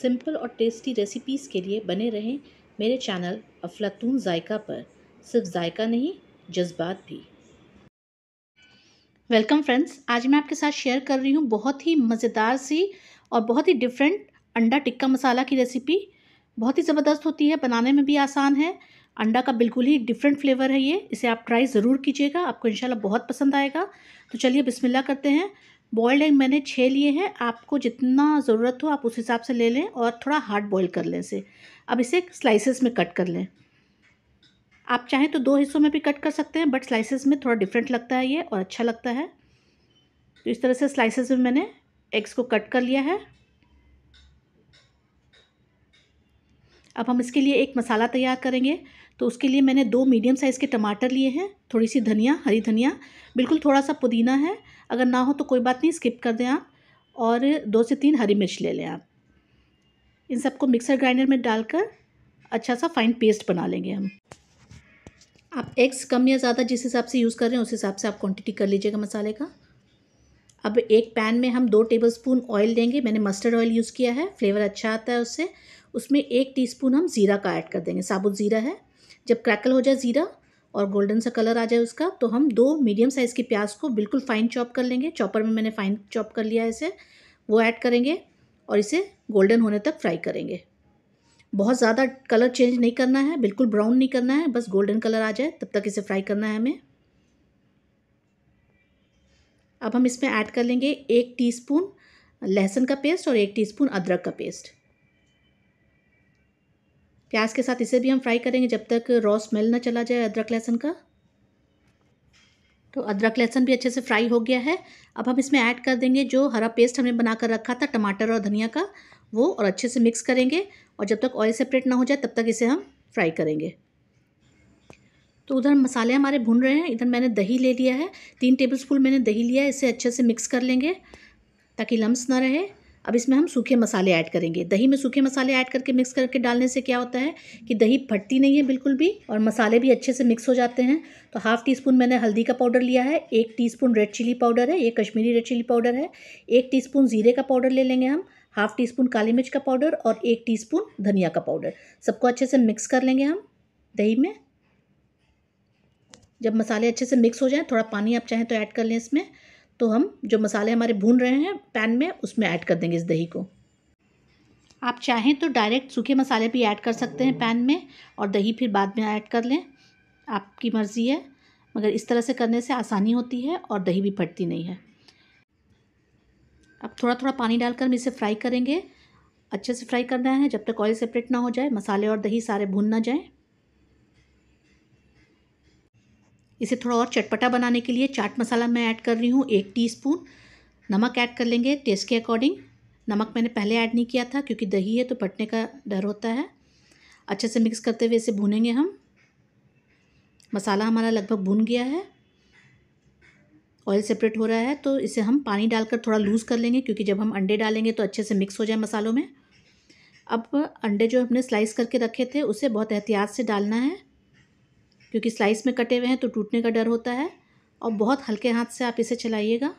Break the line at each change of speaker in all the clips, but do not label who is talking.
simple और tasty recipes के लिए बने रहें मेरे चैनल अफलातून जायका पर सिर्फ जायका नहीं जज्बात भी वेलकम फ्रेंड्स आज मैं आपके साथ शेयर कर रही हूँ बहुत ही मज़ेदार सी और बहुत ही डिफरेंट अंडा टिक्का मसाला की रेसिपी बहुत ही ज़बरदस्त होती है बनाने में भी आसान है अंडा का बिल्कुल ही डिफरेंट फ्लेवर है ये इसे आप ट्राई ज़रूर कीजिएगा आपको इंशाल्लाह बहुत पसंद आएगा तो चलिए बिस्मिल्लाह करते हैं बॉयल्ड एग मैंने छः लिए हैं आपको जितना ज़रूरत हो आप उस हिसाब से ले लें और थोड़ा हार्ड बॉयल कर लें इसे अब इसे स्लाइसेस में कट कर लें आप चाहें तो दो हिस्सों में भी कट कर सकते हैं बट स्लाइसेस में थोड़ा डिफरेंट लगता है ये और अच्छा लगता है तो इस तरह से स्लाइसेस में मैंने एग्स को कट कर लिया है अब हम इसके लिए एक मसाला तैयार करेंगे तो उसके लिए मैंने दो मीडियम साइज़ के टमाटर लिए हैं थोड़ी सी धनिया हरी धनिया बिल्कुल थोड़ा सा पुदीना है अगर ना हो तो कोई बात नहीं स्किप कर दें आप और दो से तीन हरी मिर्च ले लें आप इन सबको मिक्सर ग्राइंडर में डालकर अच्छा सा फाइन पेस्ट बना लेंगे हम आप एग्स कम या ज़्यादा जिस हिसाब से यूज़ कर रहे हैं उस हिसाब से आप क्वांटिटी कर लीजिएगा मसाले का अब एक पैन में हम दो टेबलस्पून ऑयल देंगे मैंने मस्टर्ड ऑयल यूज़ किया है फ्लेवर अच्छा आता है उससे उसमें एक टीस्पून हम ज़ीरा का ऐड कर देंगे साबुत ज़ीरा है जब क्रैकल हो जाए ज़ीरा और गोल्डन सा कलर आ जाए उसका तो हम दो मीडियम साइज़ की प्याज को बिल्कुल फाइन चॉप कर लेंगे चॉपर में मैंने फाइन चॉप कर लिया है इसे वो ऐड करेंगे और इसे गोल्डन होने तक फ्राई करेंगे बहुत ज़्यादा कलर चेंज नहीं करना है बिल्कुल ब्राउन नहीं करना है बस गोल्डन कलर आ जाए तब तक इसे फ्राई करना है हमें अब हम इसमें ऐड कर लेंगे एक टीस्पून लहसुन का पेस्ट और एक टीस्पून अदरक का पेस्ट प्याज के साथ इसे भी हम फ्राई करेंगे जब तक रॉ स्मेल ना चला जाए अदरक लहसुन का तो अदरक लहसुन भी अच्छे से फ्राई हो गया है अब हम इसमें ऐड कर देंगे जो हरा पेस्ट हमने बना कर रखा था टमाटर और धनिया का वो और अच्छे से मिक्स करेंगे और जब तक ऑयल सेपरेट ना हो जाए तब तक इसे हम फ्राई करेंगे तो उधर मसाले हमारे भुन रहे हैं इधर मैंने दही ले लिया है तीन टेबलस्पून मैंने दही लिया है इसे अच्छे से मिक्स कर लेंगे ताकि लम्स ना रहे अब इसमें हम सूखे मसाले ऐड करेंगे दही में सूखे मसाले ऐड करके मिक्स करके डालने से क्या होता है कि दही फटती नहीं है बिल्कुल भी और मसाले भी अच्छे से मिक्स हो जाते हैं तो हाफ़ टी स्पून मैंने हल्दी का पाउडर लिया है एक teaspoon red chilli powder है ये कश्मीरी रेड चिली पाउडर है एक टी स्पून ज़ीरे का पाउडर ले लेंगे हम हाफ़ टी स्पून काली मिर्च का पाउडर और एक टी स्पून धनिया का पाउडर सबको अच्छे से मिक्स कर लेंगे हम दही में जब मसाले अच्छे से मिक्स हो जाए थोड़ा पानी आप चाहें तो ऐड कर लें इसमें तो हम जो मसाले हमारे भून रहे हैं पैन में उसमें ऐड कर देंगे इस दही को आप चाहें तो डायरेक्ट सूखे मसाले भी ऐड कर सकते हैं पैन में और दही फिर बाद में ऐड कर लें आपकी मर्ज़ी है मगर इस तरह से करने से आसानी होती है और दही भी फटती नहीं है अब थोड़ा थोड़ा पानी डालकर हम इसे फ्राई करेंगे अच्छे से फ्राई करना है जब तक ऑयल सेपरेट ना हो जाए मसाले और दही सारे भून ना जाएँ इसे थोड़ा और चटपटा बनाने के लिए चाट मसाला मैं ऐड कर रही हूँ एक टीस्पून नमक ऐड कर लेंगे टेस्ट के अकॉर्डिंग नमक मैंने पहले ऐड नहीं किया था क्योंकि दही है तो पटने का डर होता है अच्छे से मिक्स करते हुए इसे भूनेंगे हम मसाला हमारा लगभग भुन गया है ऑयल सेपरेट हो रहा है तो इसे हम पानी डालकर थोड़ा लूज़ कर लेंगे क्योंकि जब हम अंडे डालेंगे तो अच्छे से मिक्स हो जाए मसालों में अब अंडे जो हमने स्लाइस करके रखे थे उसे बहुत एहतियात से डालना है क्योंकि स्लाइस में कटे हुए हैं तो टूटने का डर होता है और बहुत हल्के हाथ से आप इसे चलाइएगा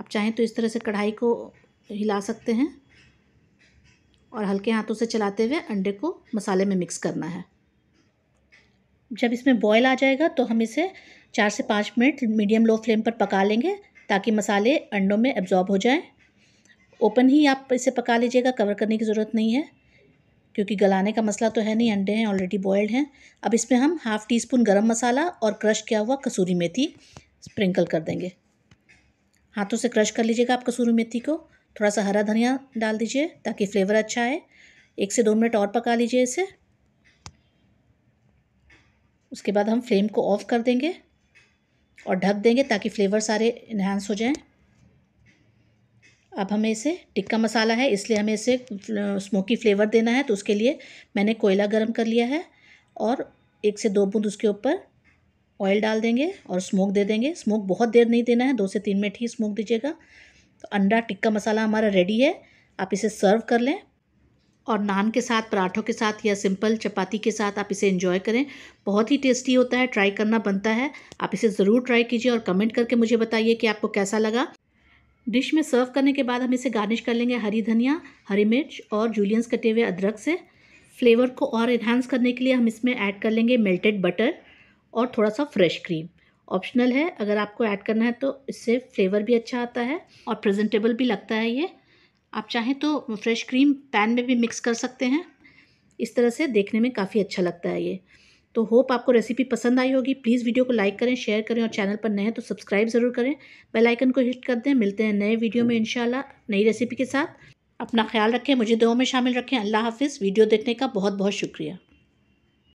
आप चाहें तो इस तरह से कढ़ाई को हिला सकते हैं और हल्के हाथों से चलाते हुए अंडे को मसाले में मिक्स करना है जब इसमें बॉयल आ जाएगा तो हम इसे चार से पाँच मिनट मीडियम लो फ्लेम पर पका लेंगे ताकि मसाले अंडों में एब्जॉर्ब हो जाएं ओपन ही आप इसे पका लीजिएगा कवर करने की ज़रूरत नहीं है क्योंकि गलाने का मसला तो है नहीं अंडे हैं ऑलरेडी बॉयल्ड हैं अब इसमें हम हाफ़ टी स्पून गर्म मसाला और क्रश किया हुआ कसूरी मेथी स्प्रिंकल कर देंगे हाथों से क्रश कर लीजिएगा आप कसूरी मेथी को थोड़ा सा हरा धनिया डाल दीजिए ताकि फ्लेवर अच्छा आए एक से दो मिनट और पका लीजिए इसे उसके बाद हम फ्लेम को ऑफ़ कर देंगे और ढक देंगे ताकि फ्लेवर सारे इन्हांस हो जाएँ अब हमें इसे टिक्का मसाला है इसलिए हमें इसे स्मोकी फ्लेवर देना है तो उसके लिए मैंने कोयला गर्म कर लिया है और एक से दो बूंद उसके ऊपर ऑयल डाल देंगे और स्मोक दे देंगे स्मोक बहुत देर नहीं देना है दो से तीन मिनट ही स्मोक दीजिएगा तो अंडा टिक्का मसाला हमारा रेडी है आप इसे सर्व कर लें और नान के साथ पराठों के साथ या सिंपल चपाती के साथ आप इसे एंजॉय करें बहुत ही टेस्टी होता है ट्राई करना बनता है आप इसे ज़रूर ट्राई कीजिए और कमेंट करके मुझे बताइए कि आपको कैसा लगा डिश में सर्व करने के बाद हम इसे गार्निश कर लेंगे हरी धनिया हरी मिर्च और जूलियंस कटे हुए अदरक से फ्लेवर को और इन्हांस करने के लिए हम इसमें ऐड कर लेंगे मेल्टेड बटर और थोड़ा सा फ्रेश क्रीम ऑप्शनल है अगर आपको ऐड करना है तो इससे फ्लेवर भी अच्छा आता है और प्रेजेंटेबल भी लगता है ये आप चाहें तो फ्रेश क्रीम पैन में भी मिक्स कर सकते हैं इस तरह से देखने में काफ़ी अच्छा लगता है ये तो होप आपको रेसिपी पसंद आई होगी प्लीज़ वीडियो को लाइक करें शेयर करें और चैनल पर नए हैं तो सब्सक्राइब ज़रूर करें बेल आइकन को हिट कर दें मिलते हैं नए वीडियो में इंशाल्लाह नई रेसिपी के साथ अपना ख्याल रखें मुझे दो में शामिल रखें अल्लाह हाफिज़ वीडियो देखने का बहुत बहुत शुक्रिया